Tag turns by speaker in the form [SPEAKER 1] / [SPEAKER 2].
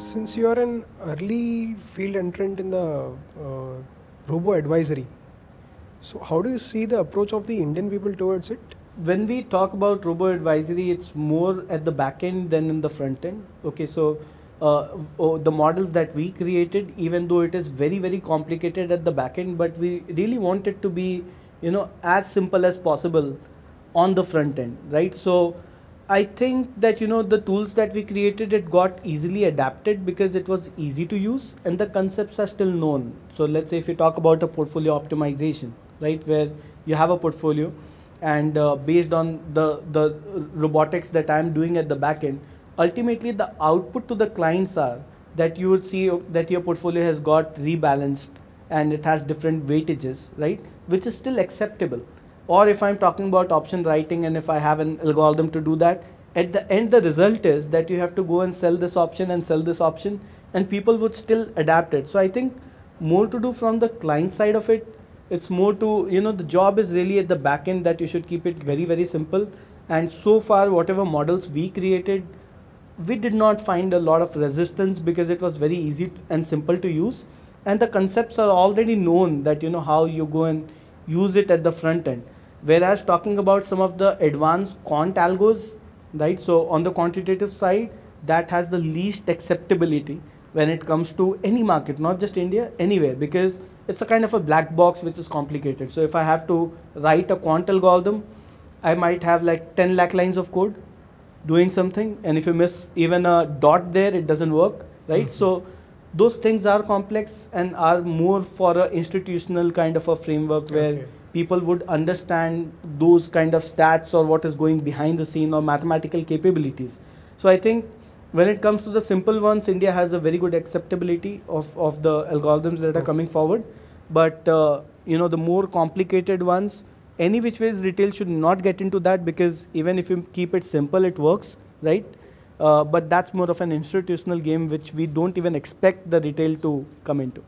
[SPEAKER 1] Since you are an early field entrant in the uh, robo advisory, so how do you see the approach of the Indian people towards it? When we talk about robo advisory, it's more at the back end than in the front end. Okay, so uh, oh, the models that we created, even though it is very very complicated at the back end, but we really want it to be you know as simple as possible on the front end, right? So I think that you know the tools that we created it got easily adapted because it was easy to use and the concepts are still known. So let's say if you talk about a portfolio optimization, right, where you have a portfolio and uh, based on the the robotics that I'm doing at the back end, ultimately the output to the clients are that you would see that your portfolio has got rebalanced and it has different weightages, right, which is still acceptable or if I'm talking about option writing and if I have an algorithm to do that, at the end the result is that you have to go and sell this option and sell this option and people would still adapt it. So I think more to do from the client side of it, it's more to, you know, the job is really at the back end that you should keep it very, very simple. And so far, whatever models we created, we did not find a lot of resistance because it was very easy and simple to use and the concepts are already known that you know how you go and use it at the front end whereas talking about some of the advanced quant algos right so on the quantitative side that has the least acceptability when it comes to any market not just india anywhere because it's a kind of a black box which is complicated so if i have to write a quant algorithm i might have like 10 lakh lines of code doing something and if you miss even a dot there it doesn't work right mm -hmm. so those things are complex and are more for an institutional kind of a framework where okay. people would understand those kind of stats or what is going behind the scene or mathematical capabilities so i think when it comes to the simple ones india has a very good acceptability of, of the algorithms that are coming forward but uh, you know the more complicated ones any which ways retail should not get into that because even if you keep it simple it works right uh, but that's more of an institutional game which we don't even expect the retail to come into.